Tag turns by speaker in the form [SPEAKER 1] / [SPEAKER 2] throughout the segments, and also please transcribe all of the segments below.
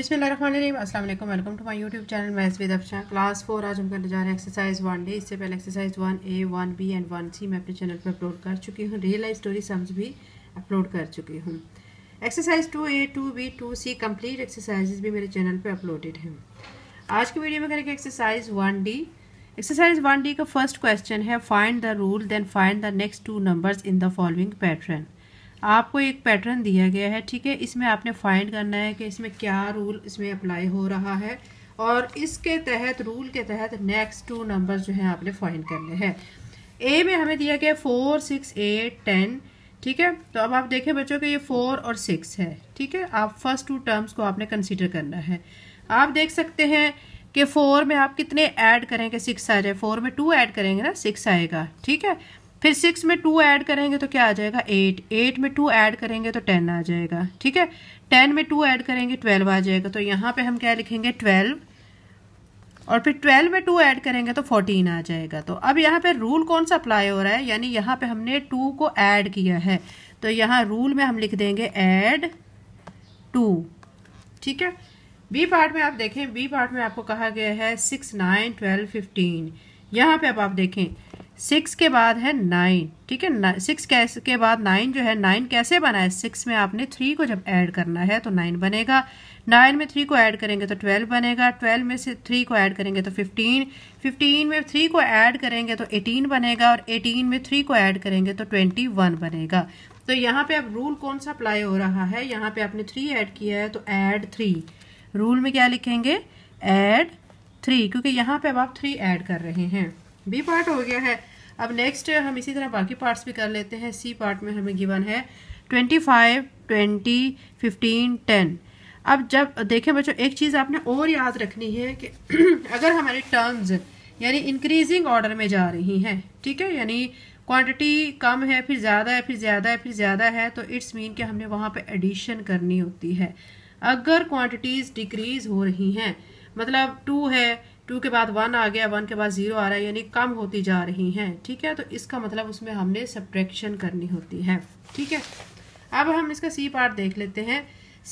[SPEAKER 1] अस्सलाम वालेकुम welcome to my YouTube channel मैं असविद अफशा क्लास फोर आज हम करने जा रहे हैं एक्सरसाइज वन डे इससे पहले exercise one A one B and one C मैं अपने चैनल पर अपलोड कर चुकी हूँ रियल लाइफ स्टोरी सम्स भी अपलोड कर चुकी हूँ exercise two A two B two C complete exercise भी मेरे चैनल पर अपलोडेड हैं आज की वीडियो में करेंगे exercise one D exercise one D का फर्स्ट क्वेश्चन है find the rule then find the next two numbers in the following pattern आपको एक पैटर्न दिया गया है ठीक है इसमें आपने फाइंड करना है कि इसमें क्या रूल इसमें अप्लाई हो रहा है और इसके तहत रूल के तहत नेक्स्ट टू नंबर जो हैं आपने फाइंड करने हैं ए में हमें दिया गया फोर सिक्स एट टेन ठीक है तो अब आप देखें बच्चों के ये फोर और सिक्स है ठीक है आप फर्स्ट टू टर्म्स को आपने कंसिडर करना है आप देख सकते हैं कि फोर में आप कितने ऐड करेंगे सिक्स आ जाए फोर में टू ऐड करेंगे ना सिक्स आएगा ठीक है फिर सिक्स में टू ऐड करेंगे तो क्या आ जाएगा एट एट में टू ऐड करेंगे तो टेन आ जाएगा ठीक है टेन में टू ऐड करेंगे ट्वेल्व आ जाएगा तो यहाँ पे हम क्या लिखेंगे ट्वेल्व और फिर ट्वेल्व में टू ऐड करेंगे तो फोर्टीन आ जाएगा तो अब यहाँ पे रूल कौन सा अप्लाई हो रहा है यानी यहाँ पे हमने टू को ऐड किया है तो यहाँ रूल में हम लिख देंगे ऐड टू ठीक है बी पार्ट में आप देखें बी पार्ट में आपको कहा गया है सिक्स नाइन ट्वेल्व फिफ्टीन यहाँ पे अब आप देखें सिक्स के बाद है नाइन ठीक है सिक्स कैसे के बाद नाइन जो है नाइन कैसे बना है सिक्स में आपने थ्री को जब ऐड करना है तो नाइन बनेगा नाइन में थ्री को ऐड करेंगे तो ट्वेल्व बनेगा ट्वेल्व में से थ्री को ऐड करेंगे तो फिफ्टीन फिफ्टीन में थ्री को ऐड करेंगे तो एटीन बनेगा और एटीन में थ्री को ऐड करेंगे तो ट्वेंटी वन बनेगा तो यहाँ पे अब रूल कौन सा अप्लाई हो रहा है यहाँ पे आपने थ्री ऐड किया है तो ऐड थ्री रूल में क्या लिखेंगे ऐड थ्री क्योंकि यहाँ पे अब आप थ्री ऐड कर रहे हैं बी पार्ट हो गया है अब नेक्स्ट हम इसी तरह बाकी पार्ट्स भी कर लेते हैं सी पार्ट में हमें गिवन है twenty five twenty fifteen ten अब जब देखें बच्चों एक चीज़ आपने और याद रखनी है कि अगर हमारी टर्म्स यानी इंक्रीजिंग ऑर्डर में जा रही हैं ठीक है यानी क्वांटिटी कम है फिर ज़्यादा है फिर ज़्यादा है फिर ज़्यादा है तो इट्स मीन कि हमने वहाँ पे एडिशन करनी होती है अगर क्वांटिटीज़ डिक्रीज़ हो रही हैं मतलब टू है टू के बाद वन आ गया वन के बाद ज़ीरो आ रहा है यानी कम होती जा रही हैं ठीक है तो इसका मतलब उसमें हमने सब्ट्रैक्शन करनी होती है ठीक है अब हम इसका सी पार्ट देख लेते हैं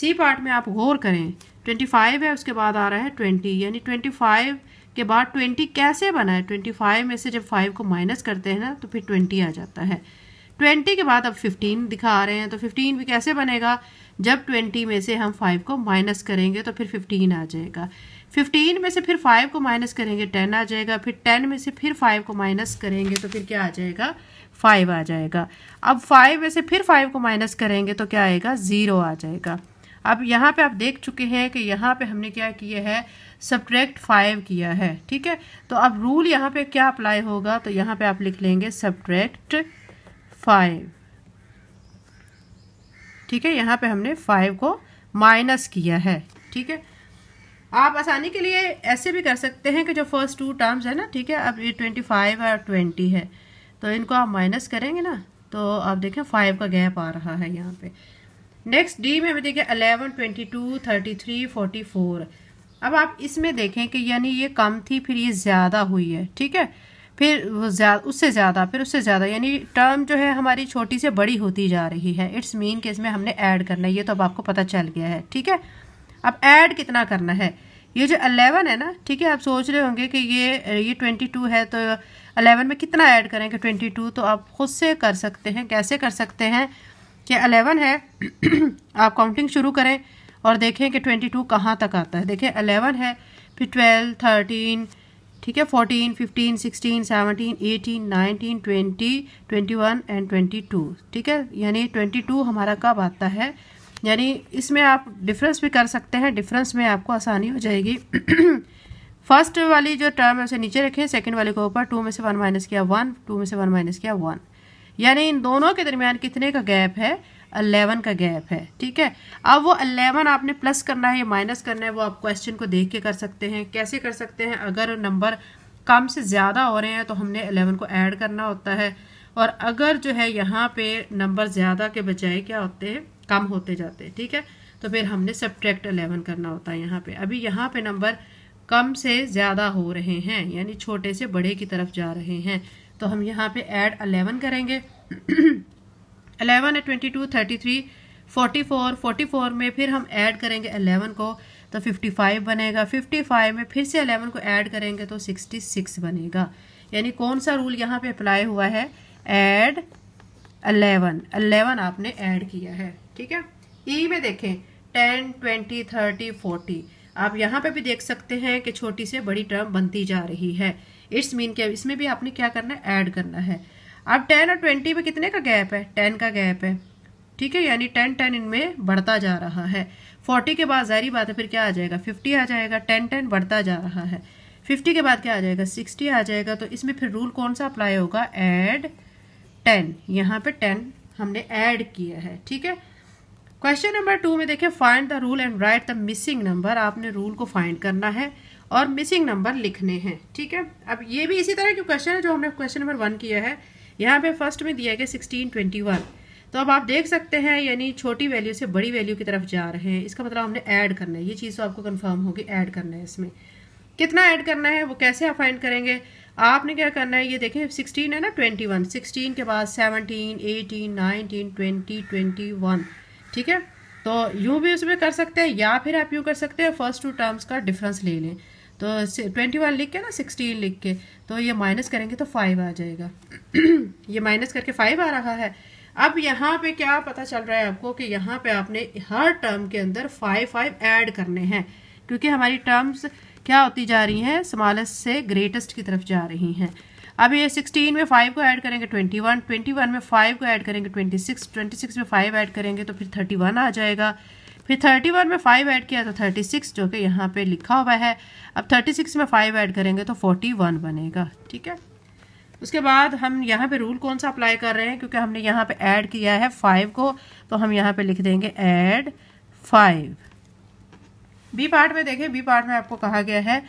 [SPEAKER 1] सी पार्ट में आप गौर करें ट्वेंटी फाइव है उसके बाद आ रहा है ट्वेंटी यानी ट्वेंटी फाइव के बाद ट्वेंटी कैसे बना है ट्वेंटी फाइव में से जब फाइव को माइनस करते हैं ना तो फिर ट्वेंटी आ जाता है ट्वेंटी के बाद अब फिफ्टीन दिखा रहे हैं तो फिफ्टीन भी कैसे बनेगा जब ट्वेंटी में से हम फाइव को माइनस करेंगे तो फिर फिफ्टीन आ जाएगा फिफ्टीन में से फिर फाइव को माइनस करेंगे टेन आ जाएगा फिर टेन में से फिर फाइव को माइनस करेंगे तो फिर क्या आ जाएगा फाइव आ जाएगा अब फाइव में से फिर फाइव को माइनस करेंगे तो क्या आएगा ज़ीरो आ जाएगा अब यहाँ पे आप देख चुके हैं कि यहाँ पे हमने क्या किया है सब्ट्रैक्ट फाइव किया है ठीक है तो अब रूल यहाँ पे क्या अप्लाई होगा तो यहाँ पे आप लिख लेंगे सब्ट्रैक्ट फाइव ठीक है यहाँ पे हमने फाइव को माइनस किया है ठीक है आप आसानी के लिए ऐसे भी कर सकते हैं कि जो फर्स्ट टू टर्म्स है ना ठीक है अब ये ट्वेंटी फाइव और ट्वेंटी है तो इनको आप माइनस करेंगे ना तो आप देखें फाइव का गैप आ रहा है यहाँ पे नेक्स्ट डी में भी देखें eleven twenty two thirty three forty four अब आप इसमें देखें कि यानी ये कम थी फिर ये ज़्यादा हुई है ठीक है फिर वो ज़्यादा उससे ज़्यादा फिर उससे ज़्यादा यानी टर्म जो है हमारी छोटी से बड़ी होती जा रही है इट्स मीन कि इसमें हमने ऐड करना है ये तो अब आपको पता चल गया है ठीक है अब ऐड कितना करना है ये जो अलेवन है ना ठीक है आप सोच रहे होंगे कि ये ये ट्वेंटी टू है तो अलेवन में कितना ऐड करेंगे ट्वेंटी टू तो आप खुद से कर सकते हैं कैसे कर सकते हैं कि अलेवन है आप काउंटिंग शुरू करें और देखें कि ट्वेंटी टू कहाँ तक आता है देखें अलेवन है फिर ट्वेल्व थर्टीन ठीक है fourteen fifteen sixteen seventeen eighteen nineteen twenty twenty one and twenty two ठीक है यानी ट्वेंटी टू हमारा कब आता है यानी इसमें आप डिफरेंस भी कर सकते हैं डिफरेंस में आपको आसानी हो जाएगी फर्स्ट वाली जो टर्म है उसे नीचे रखें सेकेंड वाले को ऊपर टू में से वन माइनस किया वन टू में से वन माइनस किया वन यानी इन दोनों के दरमियान कितने का गैप है अलेवन का गैप है ठीक है अब वो अलेवन आपने प्लस करना है या माइनस करना है वो आप क्वेश्चन को देख के कर सकते हैं कैसे कर सकते हैं अगर नंबर कम से ज़्यादा हो रहे हैं तो हमने अलेवन को ऐड करना होता है और अगर जो है यहाँ पे नंबर ज़्यादा के बजाय क्या होते हैं कम होते जाते हैं ठीक है तो फिर हमने सब्ट्रैक्ट अलेवन करना होता है यहाँ पे अभी यहाँ पे नंबर कम से ज़्यादा हो रहे हैं यानी छोटे से बड़े की तरफ जा रहे हैं तो हम यहाँ पे ऐड अलेवन करेंगे अलेवन है twenty two thirty three forty four forty four में फिर हम ऐड करेंगे अलेवन को तो फिफ्टी फाइव बनेगा फिफ्टी फाइव में फिर से अलेवन को ऐड करेंगे तो सिक्सटी सिक्स बनेगा यानी कौन सा रूल यहाँ पे अप्लाई हुआ है एड अलेवन अलेवन आपने ऐड किया है ठीक है ई e में देखें टेन ट्वेंटी थर्टी फोर्टी आप यहाँ पे भी देख सकते हैं कि छोटी से बड़ी टर्म बनती जा रही है इट्स मीन क्या इसमें भी आपने क्या करना है ऐड करना है अब टेन और ट्वेंटी में कितने का गैप है टेन का गैप है ठीक है यानी टेन टेन इनमें बढ़ता जा रहा है फोर्टी के बाद जारी बात है फिर क्या आ जाएगा फिफ्टी आ जाएगा टेन टेन बढ़ता जा रहा है फिफ्टी के बाद क्या आ जाएगा सिक्सटी आ जाएगा तो इसमें फिर रूल कौन सा अप्लाई होगा एड टेन यहाँ पे टेन हमने ऐड किया है ठीक है क्वेश्चन नंबर टू में देखें find the rule and write the missing number आपने रूल को फाइंड करना है और मिसिंग नंबर लिखने हैं ठीक है अब ये भी इसी तरह के क्वेश्चन है जो हमने क्वेश्चन नंबर वन किया है यहाँ पे फर्स्ट में दिया गया सिक्सटीन ट्वेंटी वन तो अब आप देख सकते हैं यानी छोटी वैल्यू से बड़ी वैल्यू की तरफ जा रहे हैं इसका मतलब हमने ऐड करना है ये चीज़ तो आपको कन्फर्म होगी ऐड करना है इसमें कितना ऐड करना है वो कैसे आप फाइंड करेंगे आपने क्या करना है ये देखें सिक्सटीन है ना ट्वेंटी वन सिक्सटीन के बाद seventeen eighteen nineteen twenty twenty one ठीक है तो यूँ भी उसमें कर सकते हैं या फिर आप यूँ कर सकते हैं फर्स्ट टू टर्म्स का डिफरेंस ले लें तो ट्वेंटी वन लिख के ना सिक्सटीन लिख के तो ये माइनस करेंगे तो फाइव आ जाएगा ये माइनस करके फाइव आ रहा है अब यहाँ पे क्या पता चल रहा है आपको कि यहाँ पे आपने हर टर्म के अंदर फाइव फाइव ऐड करने हैं क्योंकि हमारी टर्म्स क्या होती जा रही हैं स्मॉलेस्ट से ग्रेटेस्ट की तरफ जा रही हैं अब ये सिक्सटीन में फाइव को ऐड करेंगे ट्वेंटी 21 में फाइव को ऐड करेंगे ट्वेंटी 26 में फाइव ऐड करेंगे तो फिर थर्टी वन आ जाएगा फिर थर्टी वन में फाइव ऐड किया तो थर्टी सिक्स जो कि यहाँ पे लिखा हुआ है अब थर्टी सिक्स में फाइव ऐड करेंगे तो फोर्टी वन बनेगा ठीक है उसके बाद हम यहाँ पे रूल कौन सा अप्लाई कर रहे हैं क्योंकि हमने यहाँ पे ऐड किया है फाइव को तो हम यहाँ पे लिख देंगे एड फाइव बी पार्ट में देखें बी पार्ट में आपको कहा गया है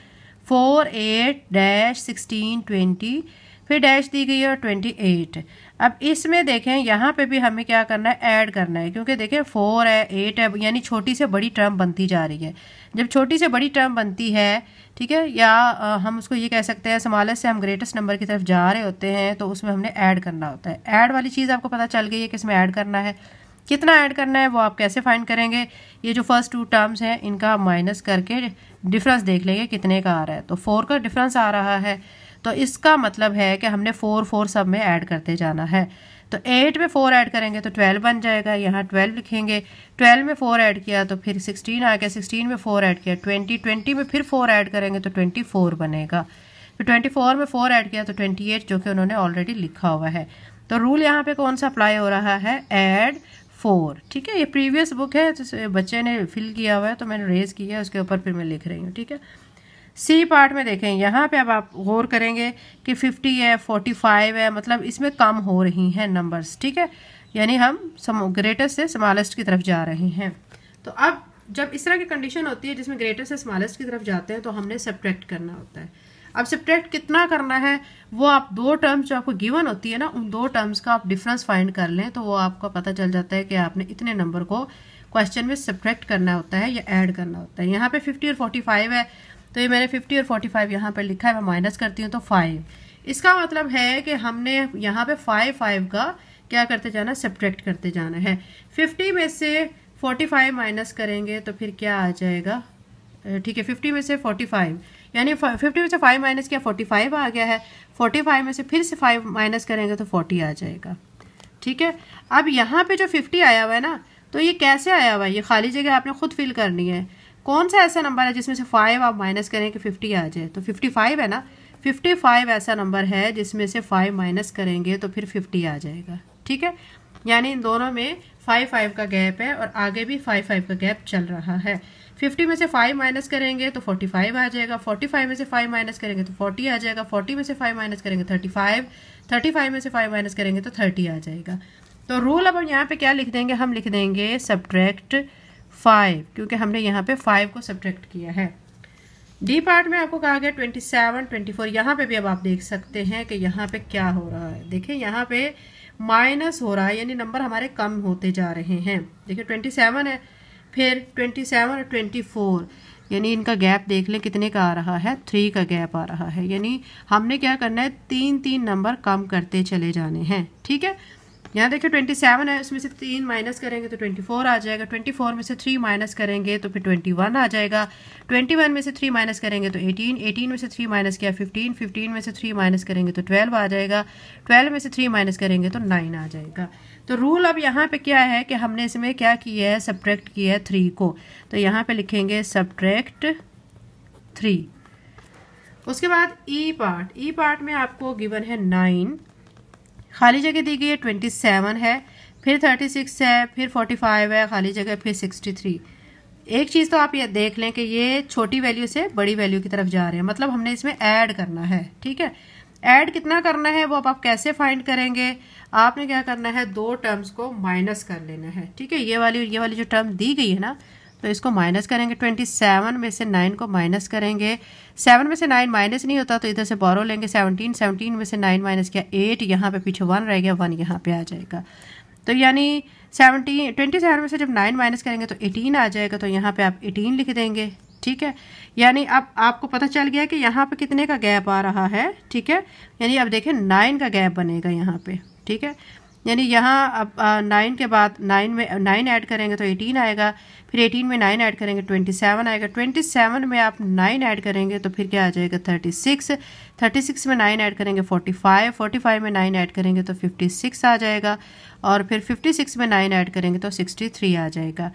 [SPEAKER 1] four eight dash sixteen twenty फिर डैश दी गई है ट्वेंटी एट अब इसमें देखें यहाँ पे भी हमें क्या करना है ऐड करना है क्योंकि देखें फोर है एट है यानी छोटी से बड़ी टर्म बनती जा रही है जब छोटी से बड़ी टर्म बनती है ठीक है या हम उसको ये कह सकते हैं समालस से हम ग्रेटेस्ट नंबर की तरफ जा रहे होते हैं तो उसमें हमने ऐड करना होता है ऐड वाली चीज़ आपको पता चल गई है कि इसमें ऐड करना है कितना ऐड करना है वो आप कैसे फाइंड करेंगे ये जो फर्स्ट टू टर्म्स हैं इनका माइनस करके डिफरेंस देख लेंगे कितने का आ रहा है तो फोर का डिफरेंस आ रहा है तो इसका मतलब है कि हमने फोर फोर सब में ऐड करते जाना है तो एट में फोर ऐड करेंगे तो ट्वेल्व बन जाएगा यहाँ ट्वेल्व लिखेंगे ट्वेल्व में फोर ऐड किया तो फिर सिक्सटीन आ गया सिक्सटीन में फोर ऐड किया ट्वेंटी ट्वेंटी में फिर फोर ऐड करेंगे तो ट्वेंटी फोर बनेगा फिर ट्वेंटी फोर में फोर ऐड किया तो ट्वेंटी एट जो कि उन्होंने ऑलरेडी लिखा हुआ है तो रूल यहाँ पे कौन सा अप्लाई हो रहा है एड फोर ठीक है ये प्रीवियस बुक है तो बच्चे ने फिल किया हुआ है तो मैंने रेज किया है उसके ऊपर फिर मैं लिख रही हूँ ठीक है सी पार्ट में देखें यहाँ पे अब आप गौर करेंगे कि फिफ्टी है फोर्टी फाइव है मतलब इसमें कम हो रही हैं नंबर्स ठीक है यानी हम सम ग्रेटेस्ट से स्मॉलेस्ट की तरफ जा रहे हैं तो अब जब इस तरह की कंडीशन होती है जिसमें ग्रेटेस्ट से स्मॉलेस्ट की तरफ जाते हैं तो हमने सब्ट्रैक्ट करना होता है अब सब्ट्रैक्ट कितना करना है वो आप दो टर्म्स जो आपको गिवन होती है ना उन दो टर्म्स का आप डिफरेंस फाइंड कर लें तो वो आपको पता चल जाता है कि आपने इतने नंबर को क्वेश्चन में सब्ट्रैक्ट करना होता है या ऐड करना होता है यहाँ पे 50 और 45 है तो ये मैंने 50 और 45 फाइव यहाँ पर लिखा है मैं माइनस करती हूँ तो फाइव इसका मतलब है कि हमने यहाँ पर फाइव फाइव का क्या करते जाना सब्ट्रैक्ट करते जाना है फिफ्टी में से फोर्टी माइनस करेंगे तो फिर क्या आ जाएगा ठीक है फिफ्टी में से फोर्टी यानी फिफ्टी में से फाइव माइनस किया फोर्टी फाइव आ गया है फोर्टी फाइव में से फिर से फाइव माइनस करेंगे तो फोर्टी आ जाएगा ठीक है अब यहाँ पे जो फिफ्टी आया हुआ है ना तो ये कैसे आया हुआ है ये खाली जगह आपने खुद फिल करनी है कौन सा ऐसा नंबर है जिसमें से फाइव आप माइनस करें कि फिफ्टी आ जाए तो फिफ्टी फाइव है ना फिफ्टी फाइव ऐसा नंबर है जिसमें से फाइव माइनस करेंगे तो फिर फिफ्टी आ जाएगा ठीक है यानी इन दोनों में फाइव फाइव का गैप है और आगे भी फाइव फाइव का गैप चल रहा है फिफ्टी में से फाइव माइनस करेंगे तो फोर्टी फाइव आ जाएगा फोर्टी फाइव में से फाइव माइनस करेंगे तो फोर्टी आ जाएगा फोर्टी में से फाइव माइनस करेंगे थर्टी फाइव थर्टी फाइव में से फाइव माइनस करेंगे तो थर्टी आ जाएगा तो रूल अब यहाँ पे क्या लिख देंगे हम लिख देंगे सब्ट्रैक्ट फाइव क्योंकि हमने यहाँ पे फाइव को सब्ट्रैक्ट किया है डी पार्ट में आपको कहा गया ट्वेंटी सेवन ट्वेंटी फोर यहाँ पर भी अब आप देख सकते हैं कि यहाँ पे क्या हो रहा है देखिए यहाँ पे माइनस हो रहा है यानी नंबर हमारे कम होते जा रहे हैं देखिए ट्वेंटी सेवन है फिर ट्वेंटी सेवन और ट्वेंटी फोर यानी इनका गैप देख लें कितने का आ रहा है थ्री का गैप आ रहा है यानी हमने क्या करना है तीन तीन नंबर कम करते चले जाने हैं ठीक है यहाँ देखिए ट्वेंटी सेवन है उसमें से तीन माइनस करेंगे तो ट्वेंटी फोर आ जाएगा ट्वेंटी फोर में से थ्री माइनस करेंगे तो फिर ट्वेंटी वन आ जाएगा ट्वेंटी वन में से थ्री माइनस करेंगे तो एटीन एटीन में से थ्री माइनस किया फिफ्टीन फिफ्टीन में से थ्री माइनस करेंगे तो ट्वेल्व आ जाएगा ट्वेल्व में से थ्री माइनस करेंगे तो नाइन आ जाएगा तो रूल अब यहाँ पे क्या है कि हमने इसमें क्या किया है सब्ट्रैक्ट किया है थ्री को तो यहाँ पे लिखेंगे सब्ट्रैक्ट थ्री उसके बाद ई पार्ट ई पार्ट में आपको गिवन है नाइन खाली जगह दी गई है ट्वेंटी सेवन है फिर थर्टी सिक्स है फिर फोर्टी फाइव है खाली जगह फिर सिक्सटी थ्री एक चीज़ तो आप ये देख लें कि ये छोटी वैल्यू से बड़ी वैल्यू की तरफ जा रहे हैं मतलब हमने इसमें ऐड करना है ठीक है ऐड कितना करना है वो आप कैसे फाइंड करेंगे आपने क्या करना है दो टर्म्स को माइनस कर लेना है ठीक है ये वाली ये वाली जो टर्म दी गई है ना तो इसको माइनस करेंगे ट्वेंटी सेवन में से नाइन को माइनस करेंगे सेवन में से नाइन माइनस नहीं होता तो इधर से बोरो लेंगे सेवनटीन सेवनटीन में से नाइन माइनस किया एट यहाँ पे पीछे वन रह गया वन यहाँ पे आ जाएगा तो यानी सेवनटीन ट्वेंटी सेवन में से जब नाइन माइनस करेंगे तो एटीन आ जाएगा तो यहाँ पे आप एटीन लिख देंगे ठीक है यानी अब आप, आपको पता चल गया कि यहाँ पे कितने का गैप आ रहा है ठीक है यानी अब देखें नाइन का गैप बनेगा यहाँ पे ठीक है यानी यहाँ अब नाइन के बाद नाइन में नाइन ऐड करेंगे तो एटीन आएगा फिर एटीन में नाइन ऐड करेंगे ट्वेंटी सेवन आएगा ट्वेंटी सेवन में आप नाइन ऐड करेंगे तो फिर क्या आ जाएगा थर्टी सिक्स थर्टी सिक्स में नाइन ऐड करेंगे फोर्टी फाइव फोर्टी फाइव में नाइन ऐड करेंगे तो फिफ्टी सिक्स आ जाएगा और फिर फिफ्टी सिक्स में नाइन ऐड करेंगे तो सिक्सटी थ्री आ जाएगा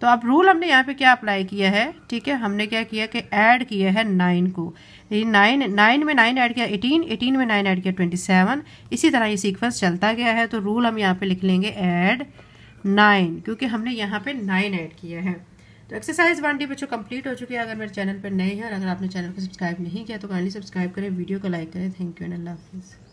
[SPEAKER 1] तो अब रूल हमने यहाँ पे क्या अप्लाई किया है ठीक है हमने क्या किया कि ऐड किया है नाइन को नाइन नाइन में नाइन ऐड किया एटीन एटीन में नाइन ऐड किया ट्वेंटी सेवन इसी तरह ये सीक्वेंस चलता गया है तो रूल हम यहाँ पे लिख लेंगे ऐड नाइन क्योंकि हमने यहाँ पे नाइन ऐड किया है तो एक्सरसाइज वन डी बच्चों कंप्लीट हो चुकी है अगर मेरे चैनल पर नए हैं और अगर आपने चैनल को सब्सक्राइब नहीं किया तो काइंडली सब्सक्राइब करें वीडियो को लाइक करें थैंक यू एंड अल्लाह हाफिज़